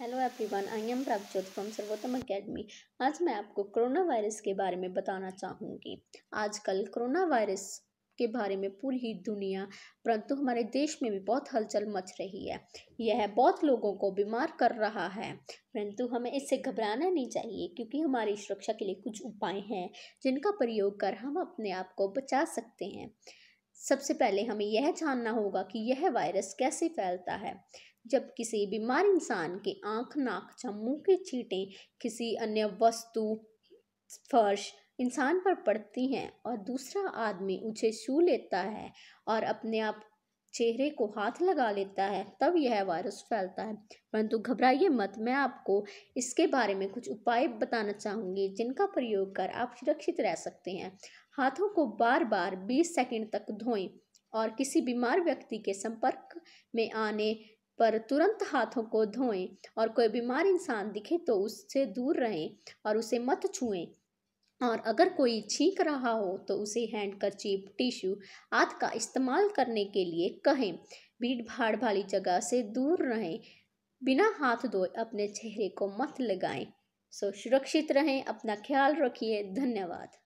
hello everyone I am Prabhjot from Sarvottam academy आज मैं आपको कोरोना वायरस के बारे में बताना चाहूँगी आजकल कोरोना वायरस के बारे में पूरी दुनिया परंतु हमारे देश में भी बहुत हलचल मच रही है यह बहुत लोगों को बीमार कर रहा है परंतु हमें इससे घबराना नहीं चाहिए क्योंकि हमारी सुरक्षा के लिए कुछ उपाय हैं जिनका प्रयोग कर हम अपने आप को बचा सकते हैं सबसे पहले हमें यह जानना होगा कि यह वायरस कैसे फैलता है जब किसी बीमार इंसान के आंख नाक या मुंह के छींटें किसी अन्य वस्तु फर्श इंसान पर पड़ती हैं और दूसरा आदमी उसे छू लेता है और अपने आप चेहरे को हाथ लगा लेता है तब यह वायरस फैलता है परंतु घबराइए मत मैं आपको इसके बारे में कुछ उपाय बताना चाहूँगी जिनका प्रयोग कर आप सुरक्षित रह सकते हैं हाथों को बार बार 20 सेकंड तक धोएं और किसी बीमार व्यक्ति के संपर्क में आने पर तुरंत हाथों को धोएं और कोई बीमार इंसान दिखे तो उससे दूर रहें और उसे मत छुएं और अगर कोई छींक रहा हो तो उसे हैंड हैंडकरचीप टिश्यू आदि का इस्तेमाल करने के लिए कहें भीड़ भाड़ वाली जगह से दूर रहें बिना हाथ धोए अपने चेहरे को मत लगाएं सो सुरक्षित रहें अपना ख्याल रखिए धन्यवाद